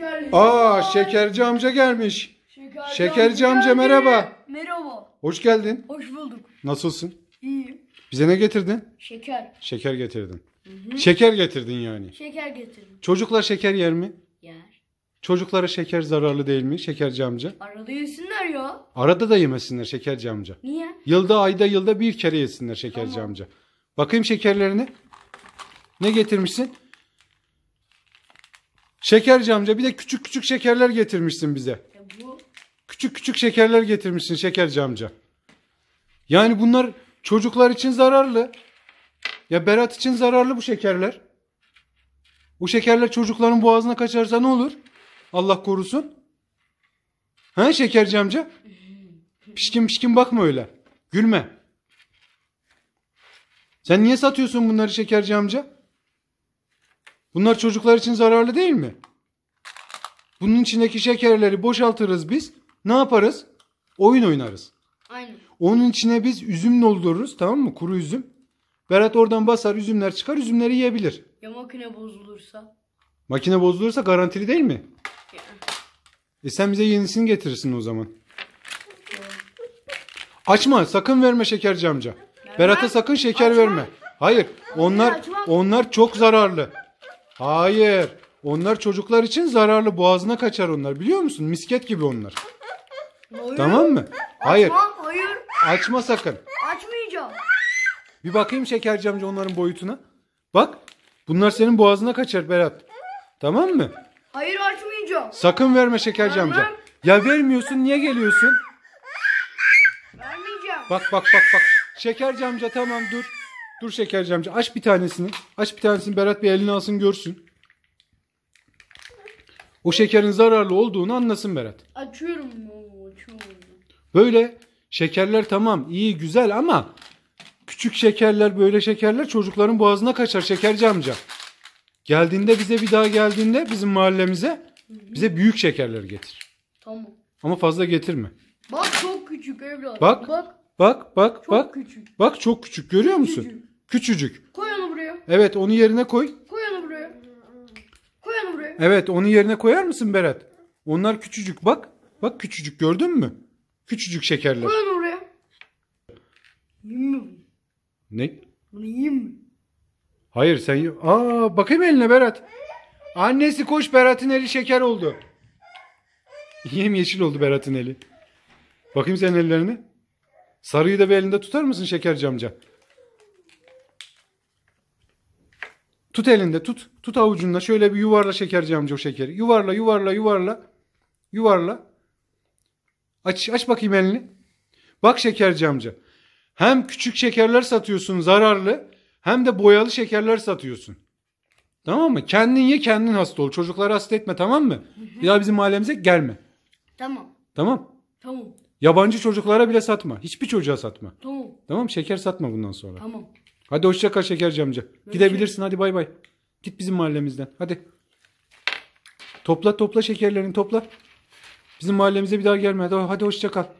şekerli. Aa şekerci amca gelmiş. Şekerci, Şekerci amca merhaba. Merhaba. Hoş geldin. Hoş bulduk. Nasılsın? İyiyim. Bize ne getirdin? Şeker. Şeker getirdin. Şeker getirdin yani. Şeker getirdim. Çocuklar şeker yer mi? Yer. Çocuklara şeker zararlı değil mi şekerci amca? Arada yesinler ya. Arada da yemesinler şekerci amca. Niye? Yılda ayda yılda bir kere yesinler şekerci amca. Bakayım şekerlerini. Ne getirmişsin? Şekerci amca bir de küçük küçük şekerler getirmişsin bize. E, küçük küçük şekerler getirmişsin şekerci amca. Yani bunlar çocuklar için zararlı. Ya Berat için zararlı bu şekerler. Bu şekerler çocukların boğazına kaçarsa ne olur? Allah korusun. Ha şekerci amca? Pişkin pişkin bakma öyle. Gülme. Sen niye satıyorsun bunları şekerci amca? Bunlar çocuklar için zararlı değil mi? Bunun içindeki şekerleri boşaltırız biz. Ne yaparız? Oyun oynarız. Aynen. Onun içine biz üzüm doldururuz tamam mı? Kuru üzüm. Berat oradan basar üzümler çıkar üzümleri yiyebilir. Ya makine bozulursa? Makine bozulursa garantili değil mi? Ya. E sen bize yenisini getirirsin o zaman. Açma sakın verme şekerci amca. Berat'a sakın şeker Açma. verme. Hayır onlar onlar çok zararlı. Hayır. Onlar çocuklar için zararlı. Boğazına kaçar onlar biliyor musun? Misket gibi onlar. Tamam mı? Hayır. Açmam, hayır. Açma sakın. Açmayacağım. Bir bakayım şekerci amca onların boyutuna. Bak. Bunlar senin boğazına kaçar Berat. Tamam mı? Hayır açmayacağım. Sakın verme şekerci Vermem. amca. Ya vermiyorsun niye geliyorsun? Vermeyeceğim. Bak bak bak bak. Şekerci amca tamam dur. Dur şekerci amca aç bir tanesini. Aç bir tanesini Berat bir elini alsın görsün. O şekerin zararlı olduğunu anlasın Berat. Açıyorum. Açıyorum. Böyle şekerler tamam iyi güzel ama küçük şekerler böyle şekerler çocukların boğazına kaçar şekerci amca. Geldiğinde bize bir daha geldiğinde bizim mahallemize bize büyük şekerler getir. Tamam. Ama fazla getirme. Bak çok küçük evlat. Bak. Bak. Bak bak çok bak. Küçük. Bak çok küçük görüyor musun? Küçük. Küçücük. Koy onu buraya. Evet onu yerine koy. Koy onu buraya. Koy onu buraya. Evet onu yerine koyar mısın Berat? Onlar küçücük bak. Bak küçücük gördün mü? Küçücük şekerler. Koy onu buraya. Yiyeyim mi? bunu? Ne? Bunu yiyeyim mi? Hayır sen ye- Aa bakayım eline Berat. Annesi koş Berat'ın eli şeker oldu. Yem yeşil oldu Berat'ın eli. Bakayım senin ellerini. Sarıyı da bir elinde tutar mısın şeker camca? Tut elinde tut. Tut avucunda şöyle bir yuvarla şekerci amca o şekeri. Yuvarla yuvarla yuvarla. Yuvarla. Aç, aç bakayım elini. Bak şekerci amca. Hem küçük şekerler satıyorsun zararlı hem de boyalı şekerler satıyorsun. Tamam mı? Kendin ye kendin hasta ol. Çocukları hasta etme tamam mı? Bir daha bizim mahallemize gelme. Tamam. Tamam. Tamam. Yabancı çocuklara bile satma. Hiçbir çocuğa satma. Tamam. Tamam şeker satma bundan sonra. Tamam. Hadi hoşça kal Şekerci amca. Gidebilirsin hadi bay bay. Git bizim mahallemizden. Hadi. Topla topla şekerlerini topla. Bizim mahallemize bir daha gelme. Hadi, hadi hoşça kal.